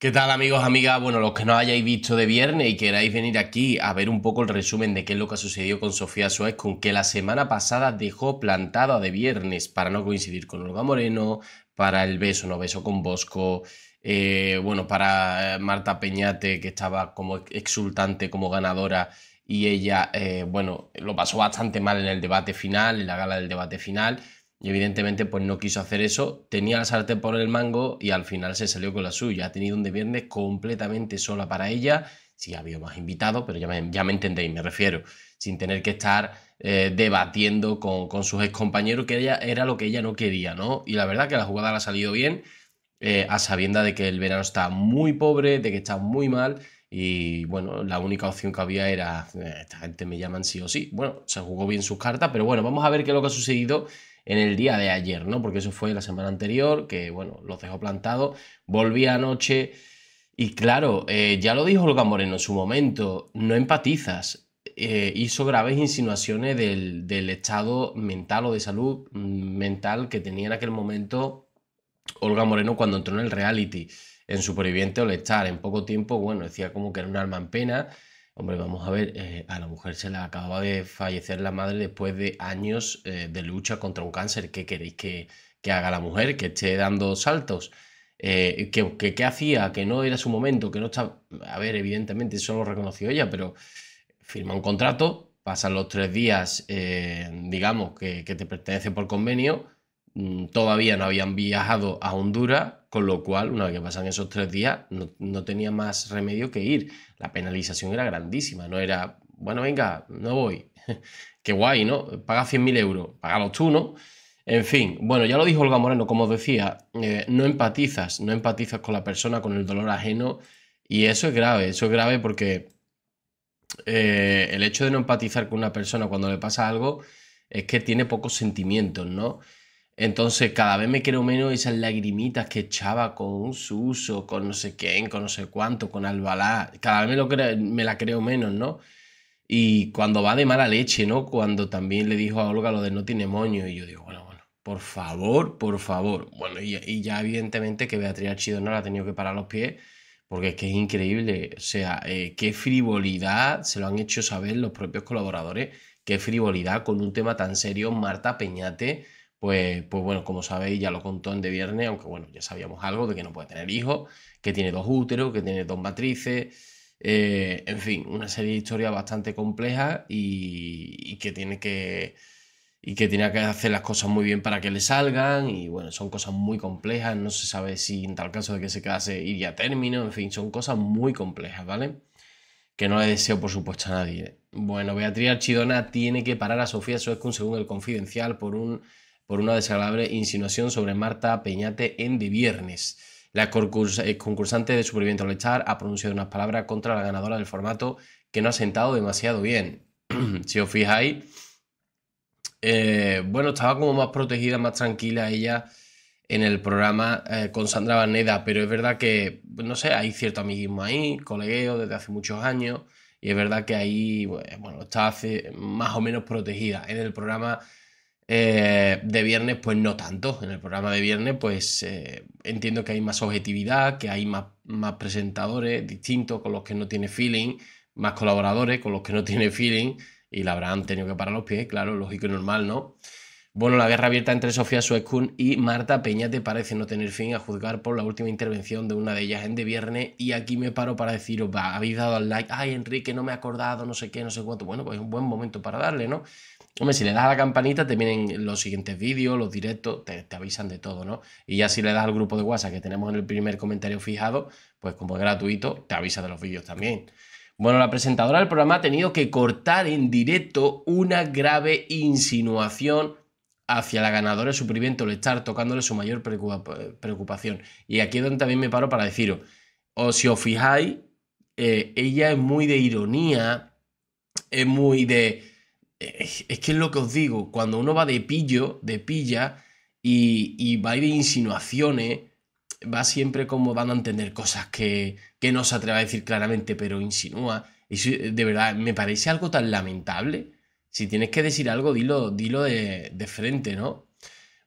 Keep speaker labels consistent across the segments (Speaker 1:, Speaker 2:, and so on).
Speaker 1: ¿Qué tal amigos, amigas? Bueno, los que no hayáis visto de viernes y queráis venir aquí a ver un poco el resumen de qué es lo que ha sucedido con Sofía Suárez, con que la semana pasada dejó plantada de viernes para no coincidir con Olga Moreno, para el beso, no beso con Bosco, eh, bueno, para eh, Marta Peñate que estaba como exultante, como ganadora y ella, eh, bueno, lo pasó bastante mal en el debate final, en la gala del debate final. Y evidentemente, pues no quiso hacer eso, tenía la sartén por el mango y al final se salió con la suya. Ha tenido un de viernes completamente sola para ella. ...si había más invitados, pero ya me, ya me entendéis, me refiero. Sin tener que estar eh, debatiendo con, con sus excompañeros, que ella era lo que ella no quería, ¿no? Y la verdad que la jugada le ha salido bien, eh, a sabienda de que el verano está muy pobre, de que está muy mal. Y bueno, la única opción que había era, eh, esta gente me llaman sí o sí. Bueno, se jugó bien sus cartas, pero bueno, vamos a ver qué es lo que ha sucedido en el día de ayer, ¿no? Porque eso fue la semana anterior, que bueno, los dejó plantados. Volví anoche y claro, eh, ya lo dijo Olga Moreno en su momento, no empatizas. Eh, hizo graves insinuaciones del, estado mental o de salud mm, mental que tenía en aquel momento Olga Moreno cuando entró en el reality en Superviviente All Star. En poco tiempo, bueno, decía como que era un alma en pena Hombre, vamos a ver, eh, a la mujer se la acaba de fallecer la madre después de años eh, de lucha contra un cáncer. ¿Qué queréis que, haga la mujer? Que esté dando saltos. Eh, ¿Qué que, hacía, que no era su momento, que no está. A ver, evidentemente eso lo reconoció ella, pero firma un contrato, pasan los tres días, digamos, que, que te pertenece por convenio, mm, todavía no habían viajado a Honduras, con lo cual, una vez que pasan esos tres días, no, tenía más remedio que ir. La penalización era grandísima, no era, bueno, venga, no voy. Qué guay, ¿no? Paga 100.000 euros, pagalos tú, ¿no? En fin, bueno, ya lo dijo Olga Moreno, como decía, eh, no empatizas, no empatizas con la persona, con el dolor ajeno, y eso es grave, eso es grave porque eh, el hecho de no empatizar con una persona cuando le pasa algo es que tiene pocos sentimientos, ¿no? Entonces cada vez me creo menos esas lagrimitas que echaba con un Suso, con no sé quién, con no sé cuánto, con Albalá. Cada vez me, lo me la creo menos, ¿no? Y cuando va de mala leche, ¿no? Cuando también le dijo a Olga lo de no tiene moño. Y yo digo, bueno, bueno, por favor, por favor. Bueno, y, ya evidentemente que Beatriz Archido no la ha tenido que parar los pies. Porque es que es increíble. O sea, eh, qué frivolidad se lo han hecho saber los propios colaboradores. Qué frivolidad con un tema tan serio. Marta Peñate pues, pues bueno, como sabéis, ya lo contó en de viernes, aunque bueno, ya sabíamos algo de que no puede tener hijos, que tiene dos úteros, que tiene dos matrices, eh, en fin, una serie de historias bastante complejas y, que tiene que y que tiene que hacer las cosas muy bien para que le salgan, y bueno, son cosas muy complejas, no se sabe si en tal caso de que se case iría a término, en fin, son cosas muy complejas, ¿vale? Que no le deseo, por supuesto, a nadie. Bueno, Beatriz Archidona tiene que parar a Sofía Suez según el Confidencial por un por una desagradable insinuación sobre Marta Peñate en De Viernes. La eh, concursante de Superviviente al ha pronunciado unas palabras contra la ganadora del formato que no ha sentado demasiado bien. si os fijáis, eh, bueno, estaba como más protegida, más tranquila ella en el programa eh, con Sandra Barneda, pero es verdad que, pues, no sé, hay cierto amiguismo ahí, colegueo desde hace muchos años, y es verdad que ahí, pues, bueno, está más o menos protegida. En el programa eh, de viernes, pues no tanto. En el programa de viernes, pues eh, entiendo que hay más objetividad, que hay más, más presentadores distintos con los que no tiene feeling, más colaboradores con los que no tiene feeling, y la habrán tenido que parar los pies, claro, lógico y normal, ¿no? Bueno, la guerra abierta entre Sofía Suezcun y Marta Peña Te parece no tener fin a juzgar por la última intervención de una de ellas en de viernes. Y aquí me paro para deciros, va, habéis dado al like, ay Enrique, no me he acordado, no sé qué, no sé cuánto. Bueno, pues es un buen momento para darle, ¿no? Hombre, si le das a la campanita te vienen los siguientes vídeos, los directos, te, avisan de todo, ¿no? Y ya si le das al grupo de WhatsApp que tenemos en el primer comentario fijado, pues como es gratuito, te avisa de los vídeos también. Bueno, la presentadora del programa ha tenido que cortar en directo una grave insinuación hacia la ganadora de su le estar tocándole su mayor preocupación. Y aquí es donde también me paro para deciros, o si os fijáis, eh, ella es muy de ironía, es muy de es, que es lo que os digo, cuando uno va de pillo, de pilla, y, va de insinuaciones, va siempre como dando a entender cosas que, que no se atreva a decir claramente, pero insinúa. y eh, de verdad, me parece algo tan lamentable. Si tienes que decir algo, dilo, dilo de, frente, ¿no?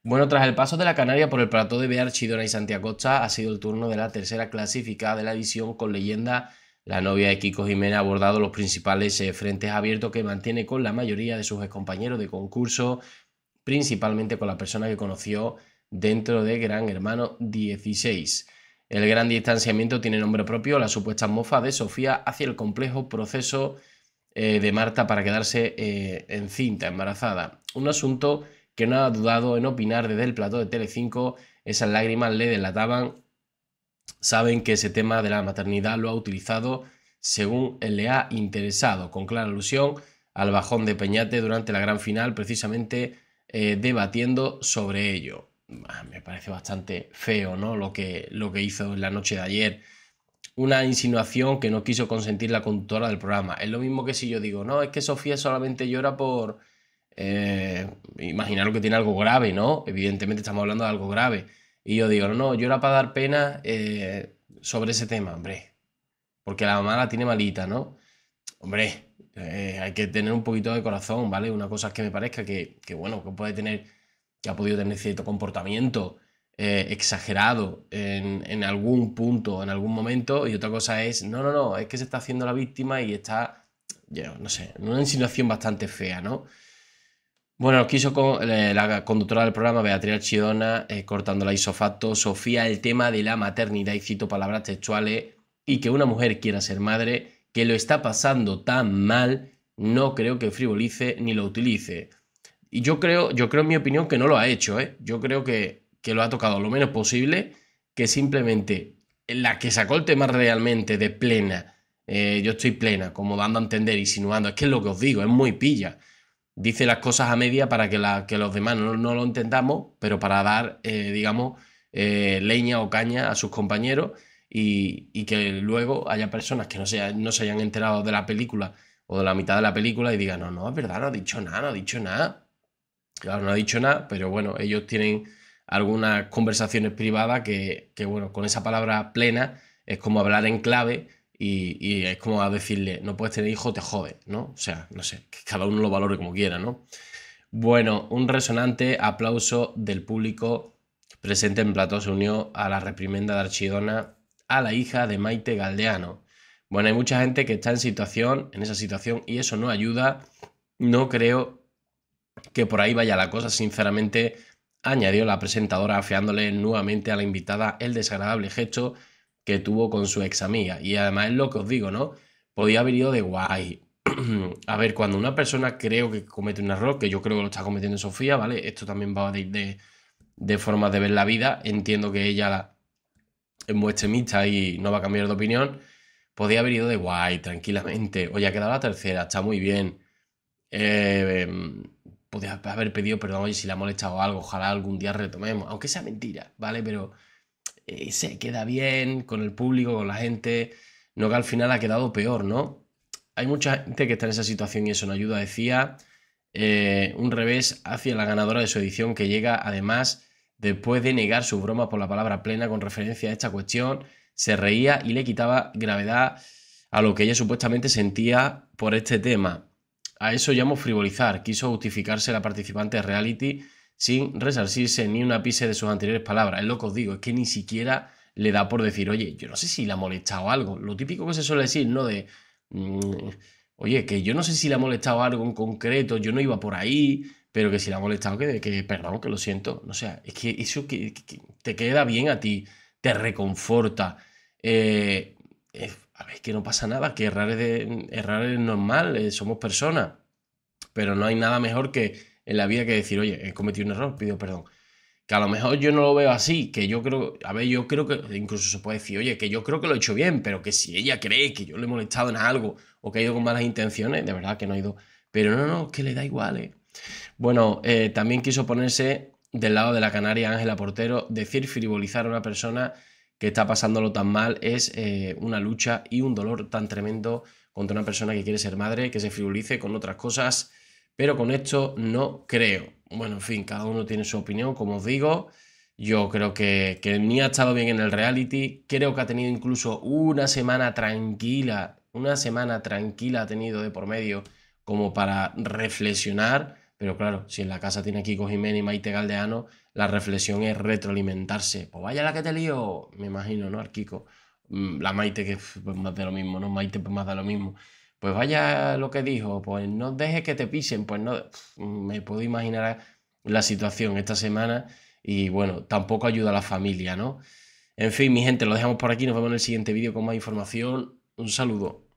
Speaker 1: Bueno, tras el paso de la Canaria por el plato de Bear, Chidona y Santiago Costa, ha sido el turno de la tercera clasificada de la edición con leyenda la novia de Kiko Jiménez ha abordado los principales eh, frentes abiertos que mantiene con la mayoría de sus compañeros de concurso, principalmente con la persona que conoció dentro de Gran Hermano 16. El gran distanciamiento tiene nombre propio, la supuesta mofa de Sofía hacia el complejo proceso eh, de Marta para quedarse eh, encinta, embarazada. Un asunto que no ha dudado en opinar desde el plató de Telecinco, esas lágrimas le delataban saben que ese tema de la maternidad lo ha utilizado según le ha interesado, con clara alusión al bajón de Peñate durante la gran final, precisamente eh, debatiendo sobre ello. me parece bastante feo, ¿no? Lo que, lo que hizo en la noche de ayer. Una insinuación que no quiso consentir la conductora del programa. Es lo mismo que si yo digo, no, es que Sofía solamente llora por. Eh, que tiene algo grave, ¿no? Evidentemente estamos hablando de algo grave y yo digo, no, no, yo era para dar pena eh, sobre ese tema, hombre. Porque la mamá la tiene malita, ¿no? Hombre, eh, hay que tener un poquito de corazón, ¿vale? Una cosa es que me parezca que, bueno, que puede tener, que ha podido tener cierto comportamiento eh, exagerado en, en, algún punto, en algún momento, y otra cosa es, no, no, no, es que se está haciendo la víctima y está, yo no sé, una insinuación bastante fea, ¿no? Bueno, quiso con, eh, la conductora del programa, Beatriz Chidona, eh, cortando la isofacto, Sofía, el tema de la maternidad y cito palabras textuales y que una mujer quiera ser madre, que lo está pasando tan mal, no creo que frivolice ni lo utilice. Y yo creo, yo creo en mi opinión que no lo ha hecho, ¿eh? yo creo que, que lo ha tocado lo menos posible, que simplemente la que sacó el tema realmente de plena, yo estoy plena, como dando a entender, insinuando, es que es lo que os digo, es muy pilla dice las cosas a media para que, los demás no, lo entendamos, pero para dar, eh, digamos, eh, leña o caña a sus compañeros y, que luego haya personas que no se, hayan enterado de la película o de la mitad de la película y digan, no, no, es verdad, no ha dicho nada, no ha dicho nada. Claro, no ha dicho nada, pero bueno, ellos tienen algunas conversaciones privadas que, que bueno, con esa palabra plena es como hablar en clave y, es como a decirle, no puedes tener hijo te jode, ¿no? O sea, no sé, que cada uno lo valore como quiera, ¿no? Bueno, un resonante aplauso del público presente en plató se unió a la reprimenda de Archidona a la hija de Maite Galdeano. Bueno, hay mucha gente que está en situación, en esa situación, y eso no ayuda. No creo que por ahí vaya la cosa, sinceramente, añadió la presentadora afiándole nuevamente a la invitada el desagradable gesto que tuvo con su ex amiga. Y además es lo que os digo, ¿no? Podía haber ido de guay. a ver, cuando una persona creo que comete un error, que yo creo que lo está cometiendo Sofía, ¿vale? Esto también va de, de, de formas de ver la vida. Entiendo que ella es muy extremista y no va a cambiar de opinión. Podía haber ido de guay, tranquilamente. Oye, ha quedado la tercera, está muy bien. Podría eh, podía haber pedido perdón, y si la ha molestado algo, ojalá algún día retomemos. Aunque sea mentira, ¿vale? Pero eh, se queda bien con el público, con la gente, no que al final ha quedado peor, ¿no? Hay mucha gente que está en esa situación y eso no ayuda, decía, eh, un revés hacia la ganadora de su edición que llega además después de negar su broma por la palabra plena con referencia a esta cuestión, se reía y le quitaba gravedad a lo que ella supuestamente sentía por este tema. A eso llamo frivolizar, quiso justificarse la participante de reality sin resarcirse ni una pise de sus anteriores palabras. Es lo que os digo, es que ni siquiera le da por decir, oye, yo no sé si la ha molestado algo. Lo típico que se suele decir, ¿no? De, mm, oye, que yo no sé si le ha molestado algo en concreto, yo no iba por ahí, pero que si le ha molestado, que, que perdón, que lo siento. O sea, es que eso que, te queda bien a ti, te reconforta. Eh, eh, a ver, que no pasa nada, que errar es, normal, eh, somos personas. Pero no hay nada mejor que en la vida que decir, oye, he cometido un error, pido perdón. Que a lo mejor yo no lo veo así, que yo creo, a ver, yo creo que incluso se puede decir, oye, que yo creo que lo he hecho bien, pero que si ella cree que yo le he molestado en algo o que ha ido con malas intenciones, de verdad que no ha ido. Pero no, no, que le da igual. Eh. Bueno, eh, también quiso ponerse del lado de la canaria Ángela Portero, decir frivolizar a una persona que está pasándolo tan mal es eh, una lucha y un dolor tan tremendo contra una persona que quiere ser madre, que se frivolice con otras cosas pero con esto no creo. Bueno, en fin, cada uno tiene su opinión, como os digo. Yo creo que, que ni ha estado bien en el reality. Creo que ha tenido incluso una semana tranquila. Una semana tranquila ha tenido de por medio como para reflexionar. Pero claro, si en la casa tiene Kiko Jiménez y Maite Galdeano, la reflexión es retroalimentarse. Pues vaya la que te lío, me imagino, ¿no? Al Kiko. Mm, la Maite que pues, más de lo mismo, ¿no? Maite pues más de lo mismo pues vaya lo que dijo, pues no dejes que te pisen, pues no, me puedo imaginar la situación esta semana y bueno, tampoco ayuda a la familia, ¿no? En fin, mi gente, lo dejamos por aquí, nos vemos en el siguiente vídeo con más información, un saludo.